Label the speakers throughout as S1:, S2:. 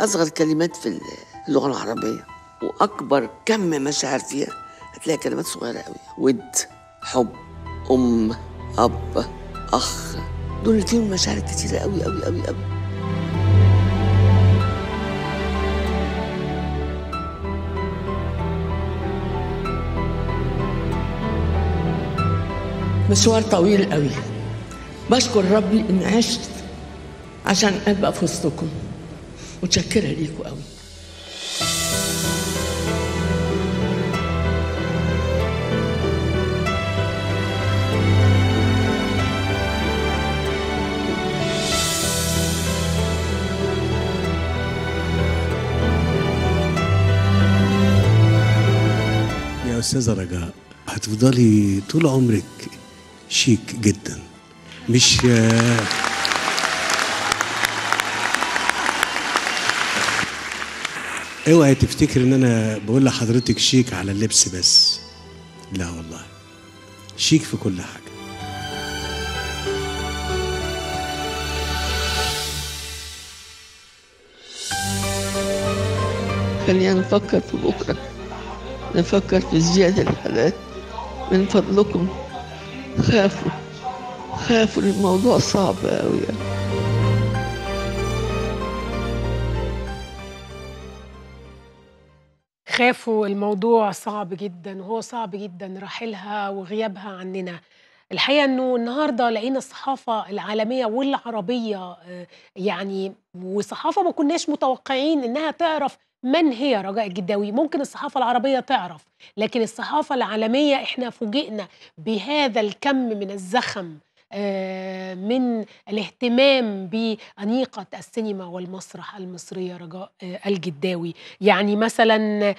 S1: أصغر كلمات في اللغة العربية وأكبر كم مشاعر فيها هتلاقي كلمات صغيرة قوي ود حب أم أب أخ دول فيهم مشاعر كتيرة قوي قوي قوي قوي مشوار طويل قوي بشكر ربي إن عشت عشان أبقى في وسطكم متشكره ليكوا قوي يا استاذه رجاء هتفضلي طول عمرك شيك جدا مش اوعي تفتكر ان انا بقول لحضرتك شيك على اللبس بس لا والله شيك في كل حاجه خلينا نفكر في بكرة نفكر في زيادة الحالات من فضلكم خافوا خافوا الموضوع صعب أوي يعني. خافوا الموضوع صعب جدا وهو صعب جدا رحيلها وغيابها عننا الحقيقه انه النهارده لقينا الصحافه العالميه والعربيه آه، يعني وصحافه ما كناش متوقعين انها تعرف من هي رجاء الجداوي ممكن الصحافه العربيه تعرف لكن الصحافه العالميه احنا فوجئنا بهذا الكم من الزخم آه، من الاهتمام بأنيقة السينما والمسرح المصرية رجاء آه، الجداوي يعني مثلا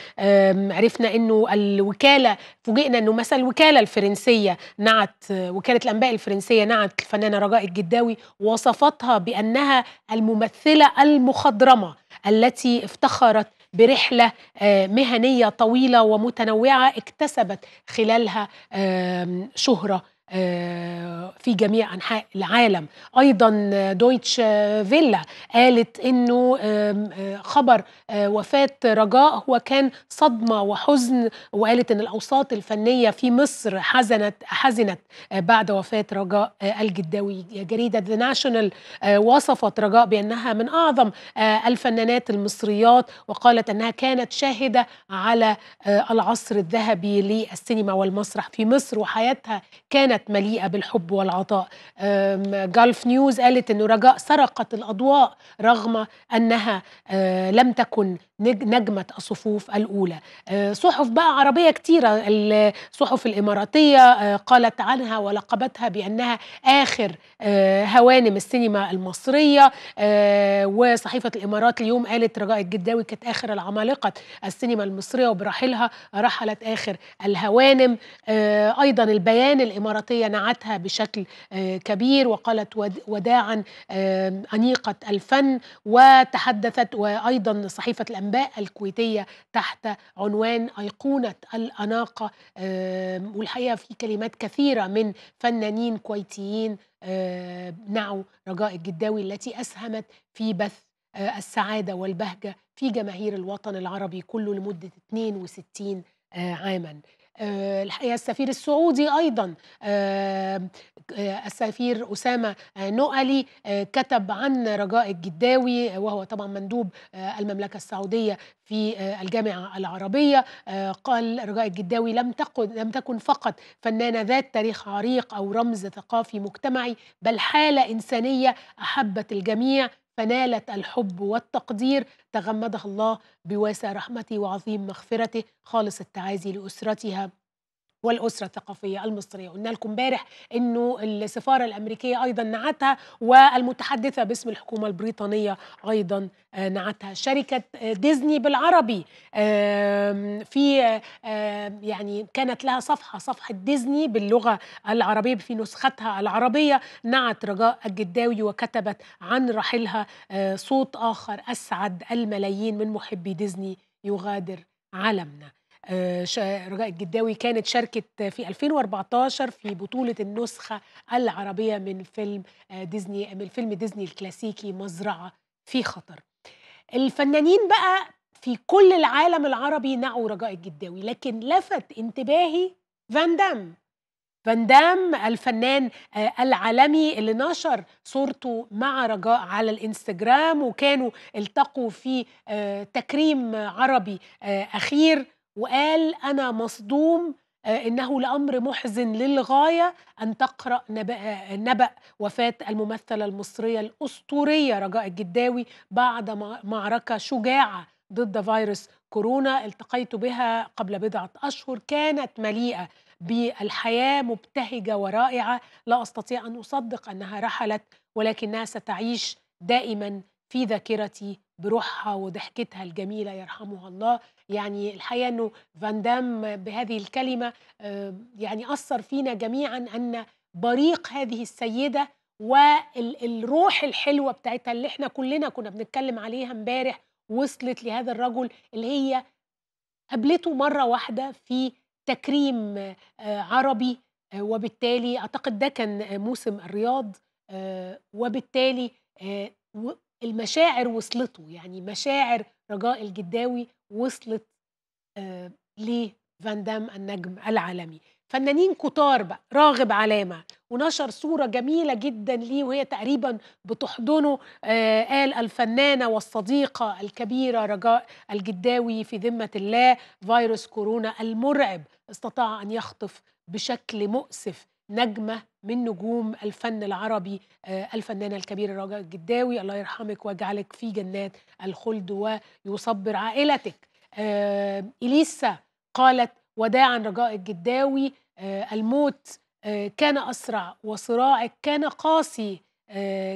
S1: عرفنا أنه الوكالة فوجئنا أنه مثلا الوكالة الفرنسية نعت وكالة الأنباء الفرنسية نعت الفنانة رجاء الجداوي وصفتها بأنها الممثلة المخضرمة التي افتخرت برحلة آه، مهنية طويلة ومتنوعة اكتسبت خلالها شهرة في جميع أنحاء العالم أيضا دويتش فيلا قالت أنه آه، خبر آه، وفاة رجاء هو كان صدمة وحزن وقالت أن الأوساط الفنية في مصر حزنت حزنت آه، بعد وفاة رجاء الجداوي جريدة ذا ناشونال وصفت رجاء بأنها من أعظم الفنانات المصريات وقالت أنها كانت شاهدة على العصر الذهبي للسينما والمسرح في مصر وحياتها كانت مليئة بالحب والعطاء العطاء جالف نيوز قالت أنه رجاء سرقت الأضواء رغم أنها أه، لم تكن نجمة الصفوف الأولى آه، صحف بقى عربية كتيرة الصحف الإماراتية آه، قالت عنها ولقبتها بأنها آخر آه، هوانم السينما المصرية وصحيفة الإمارات اليوم قالت رجاء الجداوي كانت آخر العمالقة السينما المصرية وبراحلها رحلت آخر الهوانم أيضا البيان الإماراتية نعتها بشكل كبير وقالت وداعا أنيقة الفن وتحدثت وأيضا صحيفة الأمريكية الأنباء الكويتية تحت عنوان أيقونة الأناقة والحقيقة في كلمات كثيرة من فنانين كويتيين نعوا رجاء الجداوي التي أسهمت في بث آه، السعادة والبهجة في جماهير الوطن العربي كله لمدة 62 آه، عاماً آه، الحقيقه السفير السعودي ايضا آه، السفير أسامة آه، نؤلي آه، كتب عن رجاء الجداوي وهو طبعا مندوب المملكة السعودية في الجامعة العربية قال رجاء الجداوي لم تكن لم تكن فقط فنانة ذات تاريخ عريق أو رمز ثقافي مجتمعي بل حالة إنسانية أحبت الجميع فنالت الحب والتقدير تغمدها الله بواسع رحمته وعظيم مغفرته خالص التعازي لأسرتها والأسرة الثقافية المصرية قلنا لكم امبارح أنه السفارة الأمريكية أيضا نعتها والمتحدثة باسم الحكومة البريطانية أيضا آه، نعتها شركة آه، ديزني بالعربي في آه، يعني كانت لها صفحة صفحة ديزني باللغة العربية في نسختها العربية نعت رجاء الجداوي وكتبت عن رحيلها صوت آخر أسعد الملايين من محبي ديزني يغادر عالمنا آه، رجاء الجداوي كانت شاركت في 2014 في بطولة النسخة العربية من فيلم آه، ديزني من فيلم ديزني الكلاسيكي مزرعة في خطر. الفنانين بقى في كل العالم العربي نعوا رجاء الجداوي لكن لفت انتباهي فان دام فان دام الفنان آه، العالمي اللي نشر صورته مع رجاء على الانستجرام وكانوا التقوا في تكريم عربي اخير وقال أنا مصدوم آه، إنه لأمر محزن للغاية أن تقرأ نبأ, آه، نبأ وفاة الممثلة المصرية الأسطورية رجاء الجداوي بعد معركة شجاعة ضد فيروس كورونا التقيت بها قبل بضعة أشهر كانت مليئة بالحياة مبتهجة ورائعة لا أستطيع أن أصدق أنها رحلت ولكنها ستعيش دائما في ذاكرتي بروحها وضحكتها الجميله يرحمها الله يعني الحقيقه انه فاندام بهذه الكلمه آه، يعني اثر فينا جميعا ان بريق هذه السيده والروح الحلوه بتاعتها اللي احنا كلنا كنا بنتكلم عليها امبارح وصلت لهذا الرجل اللي هي قابلته مره واحده في تكريم آه، عربي آه، وبالتالي اعتقد ده كان موسم الرياض وبالتالي المشاعر وصلته يعني مشاعر رجاء الجداوي وصلت آه، لفاندام النجم العالمي فنانين كتار بقى راغب علامة ونشر صورة جميلة جدا ليه وهي تقريبا بتحضنه آه قال الفنانة والصديقة الكبيرة رجاء الجداوي في ذمة الله فيروس كورونا المرعب استطاع أن يخطف بشكل مؤسف نجمة من نجوم الفن العربي آه، الفنان الكبير رجاء الجداوي الله يرحمك ويجعلك في جنات الخلد ويصبر عائلتك آه، إليسا قالت وداعا رجاء الجداوي آه، الموت كان أسرع وصراعك كان قاسي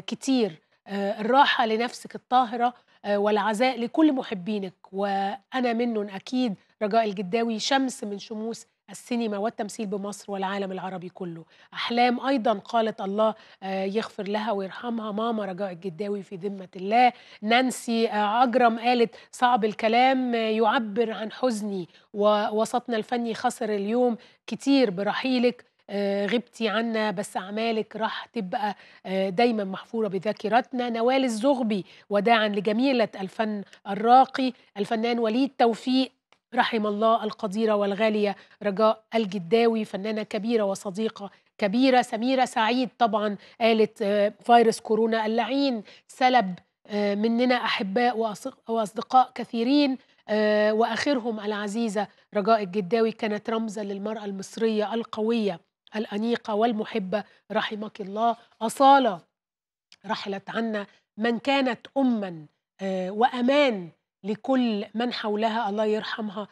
S1: كتير الراحة لنفسك الطاهرة والعزاء لكل محبينك وأنا منهم أكيد رجاء الجداوي شمس من شموس السينما والتمثيل بمصر والعالم العربي كله أحلام أيضا قالت الله آه، يغفر لها ويرحمها ماما رجاء الجداوي في ذمة الله نانسي آه، أجرم قالت صعب الكلام آه، يعبر عن حزني ووسطنا الفني خسر اليوم كتير برحيلك غبتي عنا بس أعمالك راح تبقى دايما محفورة بذاكرتنا نوال الزغبي وداعا لجميلة الفن الراقي الفنان وليد توفيق رحم الله القديرة والغالية رجاء الجداوي فنانة كبيرة وصديقة كبيرة سميرة سعيد طبعا قالت آه، فيروس كورونا اللعين سلب آه، مننا أحباء وأصدقاء كثيرين آه، وآخرهم العزيزة رجاء الجداوي كانت رمزا للمرأة المصرية القوية الأنيقة والمحبة رحمك الله أصالة رحلت عنا من كانت أما وأمان لكل من حولها الله يرحمها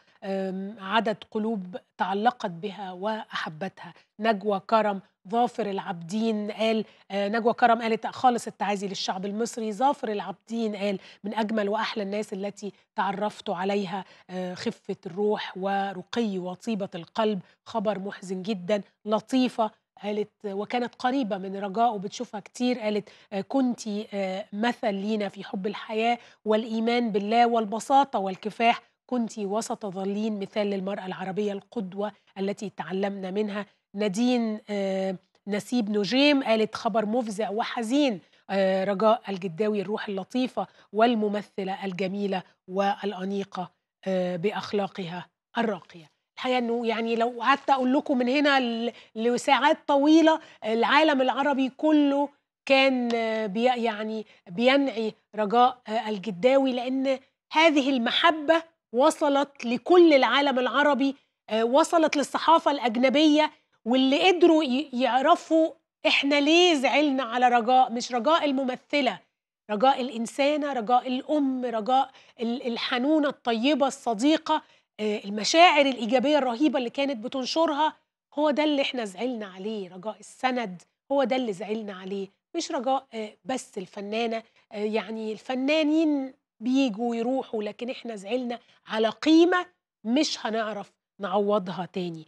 S1: عدد قلوب تعلقت بها واحبتها نجوى كرم ظافر العابدين قال آه، نجوى كرم قالت خالص التعازي إيه للشعب المصري ظافر العابدين قال من اجمل واحلى الناس التي تعرفت عليها آه، خفه الروح ورقي وطيبه القلب خبر محزن جدا لطيفه قالت وكانت قريبة من رجاء وبتشوفها كتير قالت آه، كنت آه، مثل لينا في حب الحياة والإيمان بالله والبساطة والكفاح كنت وسط ظلين مثال للمرأة العربية القدوة التي تعلمنا منها نادين آه، نسيب نجيم قالت خبر مفزع وحزين رجاء الجداوي الروح اللطيفة والممثلة الجميلة والأنيقة بأخلاقها الراقية الحقيقه انه يعني لو قعدت اقول لكم من هنا لساعات طويله العالم العربي كله كان بي يعني بينعي رجاء آه، الجداوي لان هذه المحبه وصلت لكل العالم العربي آه، وصلت للصحافه الاجنبيه واللي قدروا يعرفوا احنا ليه زعلنا على رجاء مش رجاء الممثله رجاء الانسانه رجاء الام رجاء الحنونه الطيبه الصديقه آه، المشاعر الايجابيه الرهيبه اللي كانت بتنشرها هو ده اللي احنا زعلنا عليه رجاء السند هو ده اللي زعلنا عليه مش رجاء آه، بس الفنانه آه، يعني الفنانين بيجوا ويروحوا لكن احنا زعلنا على قيمه مش هنعرف نعوضها تاني